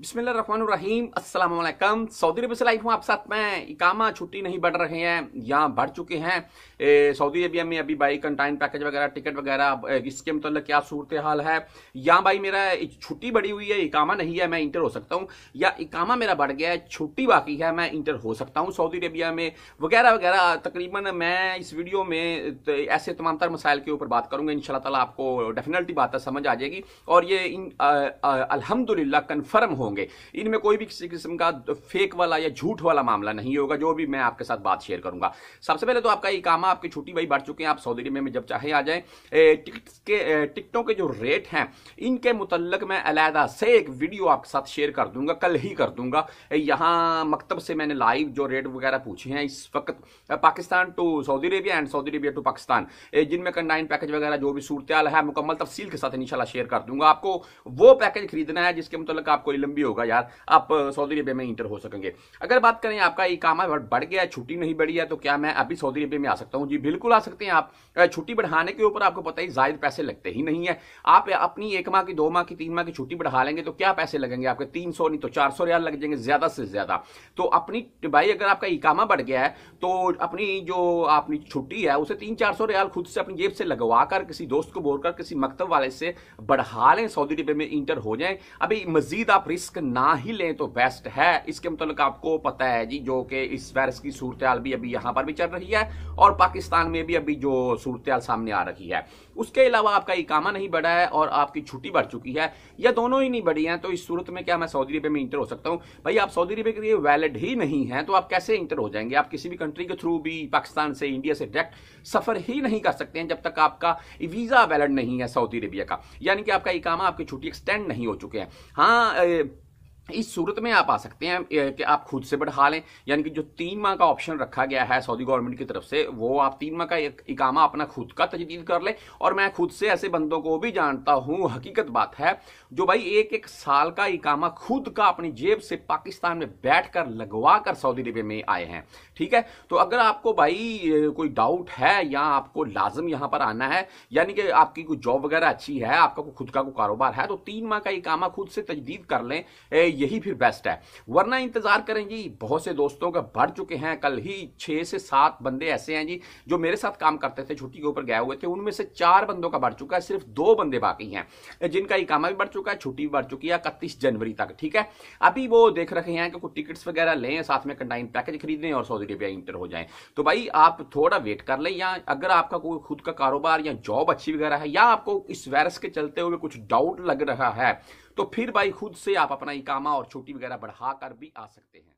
रहीम अस्सलाम सऊदी अरब से लाइफ हूँ आप साथ में इकामा छुट्टी नहीं बढ़ रहे हैं यहाँ बढ़ चुके हैं सऊदी अरबिया में अभी बाई कंटाइन पैकेज वगैरह टिकट वगैरह इसके मतलब क्या सूरत हाल है यहाँ भाई मेरा छुट्टी बढ़ी हुई है इकामा नहीं है मैं इंटर हो सकता हूँ या इकामा मेरा बढ़ गया है छुट्टी बाकी है मैं इंटर हो सकता हूँ सऊदी अरबिया में वगैरह वगैरह तकरीबन मैं इस वीडियो में ऐसे तमाम तर मसाइल के ऊपर बात करूँगा इन शाला आपको डेफिनेटली बात समझ आ जाएगी और ये अलहमदिल्ला कन्फर्म हो होंगे इनमें कोई भी किसी किस्म का फेक वाला या झूठ वाला मामला नहीं होगा जो भी मैं आपके साथ बात शेयर करूंगा सबसे पहले तो आपका इकामा आपकी छुट्टी वही बढ़ चुके हैं आप सऊदी अरबिया में जब चाहे आ जाए टिकट के टिकटों के जो रेट हैं इनके मुतलक मैं अलहदा से एक वीडियो आपके साथ शेयर कर दूंगा कल ही कर दूंगा यहाँ मकतब से मैंने लाइव जो रेट वगैरह पूछे हैं इस वक्त Pakistan to Saudi Arabia and Saudi Arabia to Pakistan जिनमें कंडाइन पैकेज वगैरह जो भी सूरत है मुकम्मल तफसील के साथ इनशाला शेयर कर दूंगा आपको वो पैकेज खरीदना है जिसके मुतल आपको इलम भी होगा यार आप सऊदी अरबिया में इंटर हो सकेंगे अगर बात करें आपका काम है बढ़ गया छुट्टी नहीं बढ़ी है तो क्या मैं अभी सऊदी अरबिया में आ सकता हूँ जी बिल्कुल आ सकते हैं आप छुट्टी बढ़ाने के ऊपर आपको पता ही जायद पैसे लगते ही नहीं है आप अपनी एक माह की दो माह की तीन माह की छुट्टी बढ़ा लेंगे तो क्या पैसे लगेंगे आपके तीन नहीं तो चार सौ लग जाएंगे ज्यादा से ज्यादा तो अपनी भाई अगर आपका इकामा बढ़ गया है तो अपनी जो अपनी छुट्टी है उसे तीन चार सौ रियाल खुद से अपनी जेब से लगवा कर किसी दोस्त को बोलकर किसी मकतब वाले से बढ़ा लें सऊदी अरबिया में इंटर हो जाएं अभी मजीद आप रिस्क रिस्क ना ही लें तो बेस्ट है इसके मुतालिक आपको पता है जी जो कि इस वायरस की सूरत भी अभी यहां पर भी चल रही है और पाकिस्तान में भी अभी जो सूरत सामने आ रही है उसके अलावा आपका इकामा नहीं बढ़ा है और आपकी छुट्टी बढ़ चुकी है या दोनों ही नहीं बढ़ी है तो इस सूरत में क्या मैं सऊदी अरबिया में इंटर हो सकता हूँ भाई आप सऊदी अरबिया के लिए वैलिड ही नहीं है तो आप कैसे इंटर हो जाएंगे आप किसी भी कंट्री के थ्रू भी पाकिस्तान से इंडिया से डायरेक्ट सफर ही नहीं कर सकते हैं जब तक आपका वीज़ा वैलिड नहीं है सऊदी अरबिया का यानी कि आपका इकामा आपकी छुट्टी एक्सटेंड नहीं हो चुके हैं हाँ इस सूरत में आप आ सकते हैं कि आप खुद से बढ़ा लें यानी कि जो तीन माह का ऑप्शन रखा गया है सऊदी गवर्नमेंट की तरफ से वो आप तीन माह का इकामा अपना खुद का तजदीद कर लें और मैं खुद से ऐसे बंदों को भी जानता हूं हकीकत बात है जो भाई एक एक साल का इकामा खुद का अपनी जेब से पाकिस्तान में बैठ कर लगवा कर सऊदी अरेबिया में आए हैं ठीक है तो अगर आपको भाई कोई डाउट है या आपको लाजम यहां पर आना है यानी कि आपकी कोई जॉब वगैरह अच्छी है आपका खुद का कोई कारोबार है तो तीन माह का इकामा खुद से तजदीद कर लें यही फिर बेस्ट है वरना इंतजार करें जी बहुत से दोस्तों का बढ़ चुके हैं कल ही छह से सात बंदे ऐसे हैं जी जो मेरे साथ काम करते थे छुट्टी के ऊपर गए हुए थे उनमें से चार बंदों का बढ़ चुका है सिर्फ दो बंदे बाकी हैं जिनका इकामा भी बढ़ चुका है छुट्टी भी बढ़ चुकी है इकतीस जनवरी तक ठीक है अभी वो देख रहे हैं कि कुछ टिकट्स वगैरह लें साथ में कंटाइन पैकेज खरीदें और सऊदी रुपया इंटर हो जाए तो भाई आप थोड़ा वेट कर लें या अगर आपका कोई खुद का कारोबार या जॉब अच्छी वगैरह है या आपको इस वायरस के चलते हुए कुछ डाउट लग रहा है तो फिर भाई खुद से आप अपना इकामा और छुट्टी वगैरह बढ़ा कर भी आ सकते हैं